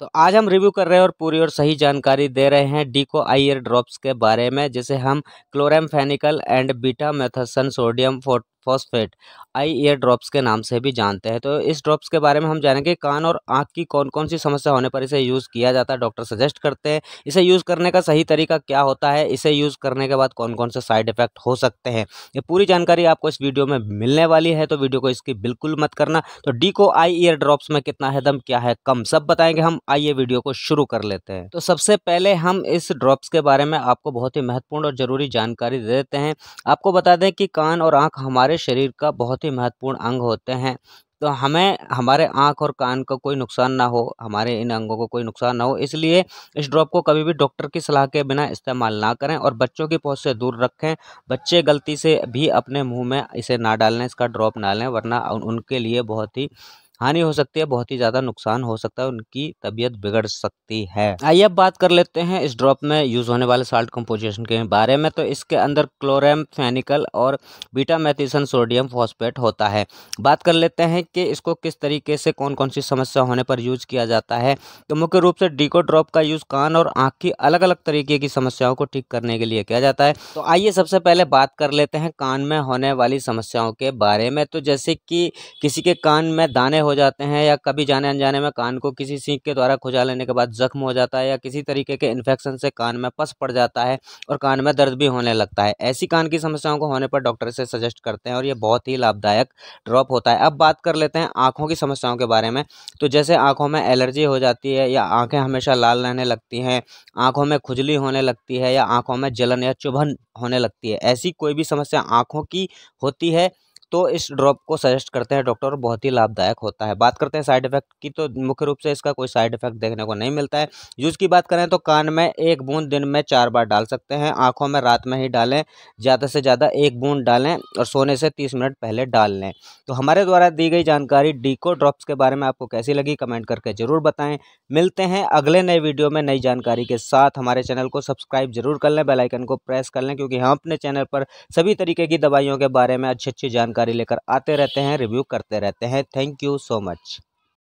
तो आज हम रिव्यू कर रहे हैं और पूरी और सही जानकारी दे रहे हैं डीको आई ड्रॉप्स के बारे में जिसे हम फेनिकल एंड बीटा मेथसन सोडियम फोट फॉस्फेट आई ईयर ड्रॉप्स के नाम से भी जानते हैं तो इस ड्रॉप्स के बारे में हम जानेंगे कान और आँख की कौन कौन सी समस्या होने पर इसे यूज़ किया जाता है डॉक्टर सजेस्ट करते हैं इसे यूज़ करने का सही तरीका क्या होता है इसे यूज़ करने के बाद कौन कौन से साइड इफेक्ट हो सकते हैं ये पूरी जानकारी आपको इस वीडियो में मिलने वाली है तो वीडियो को इसकी बिल्कुल मत करना तो डी को आई ईयर ड्रॉप्स में कितना है दम क्या है कम सब बताएंगे हम आइए वीडियो को शुरू कर लेते हैं तो सबसे पहले हम इस ड्रॉप्स के बारे में आपको बहुत ही महत्वपूर्ण और ज़रूरी जानकारी दे देते हैं आपको बता दें कि कान और आँख हमारे हमारे शरीर का बहुत ही महत्वपूर्ण अंग होते हैं तो हमें हमारे आँख और कान का कोई नुकसान ना हो हमारे इन अंगों को कोई नुकसान ना हो इसलिए इस ड्रॉप को कभी भी डॉक्टर की सलाह के बिना इस्तेमाल ना करें और बच्चों की पहुँच से दूर रखें बच्चे गलती से भी अपने मुंह में इसे ना डालें इसका ड्रॉप ना लें वरना उनके लिए बहुत ही हानि हो सकती है बहुत ही ज़्यादा नुकसान हो सकता है उनकी तबीयत बिगड़ सकती है आइए अब बात कर लेते हैं इस ड्रॉप में यूज़ होने वाले साल्ट कंपोजिशन के बारे में तो इसके अंदर क्लोरेम्फेनिकल और बीटा मैथिसन सोडियम फॉस्फेट होता है बात कर लेते हैं कि इसको किस तरीके से कौन कौन सी समस्या होने पर यूज़ किया जाता है तो मुख्य रूप से डीको ड्रॉप का यूज़ कान और आँख की अलग अलग तरीके की समस्याओं को ठीक करने के लिए किया जाता है तो आइए सबसे पहले बात कर लेते हैं कान में होने वाली समस्याओं के बारे में तो जैसे कि किसी के कान में दाने हो जाते हैं या कभी जाने अनजाने में कान को किसी सीख के द्वारा खुजा लेने के बाद जख्म हो जाता है या किसी तरीके के इन्फेक्शन से कान में पस पड़ जाता है और कान में दर्द भी होने लगता है ऐसी कान की समस्याओं को होने पर डॉक्टर से सजेस्ट करते हैं और ये बहुत ही लाभदायक ड्रॉप होता है अब बात कर लेते हैं आँखों की समस्याओं के बारे में तो जैसे आँखों में एलर्जी हो जाती है या आँखें हमेशा लाल रहने लगती हैं आँखों में खुजली होने लगती है या आँखों में जलन या चुभन होने लगती है ऐसी कोई भी समस्या आँखों की होती है तो इस ड्रॉप को सजेस्ट करते हैं डॉक्टर और बहुत ही लाभदायक होता है बात करते हैं साइड इफेक्ट की तो मुख्य रूप से इसका कोई साइड इफेक्ट देखने को नहीं मिलता है यूज़ की बात करें तो कान में एक बूंद दिन में चार बार डाल सकते हैं आँखों में रात में ही डालें ज़्यादा से ज़्यादा एक बूंद डालें और सोने से तीस मिनट पहले डाल लें तो हमारे द्वारा दी गई जानकारी डीको ड्रॉप्स के बारे में आपको कैसी लगी कमेंट करके ज़रूर बताएँ मिलते हैं अगले नए वीडियो में नई जानकारी के साथ हमारे चैनल को सब्सक्राइब जरूर कर लें बेलाइकन को प्रेस कर लें क्योंकि हम अपने चैनल पर सभी तरीके की दवाइयों के बारे में अच्छी अच्छी जानकारी जानकारी लेकर आते रहते हैं रिव्यू करते रहते हैं थैंक यू सो मच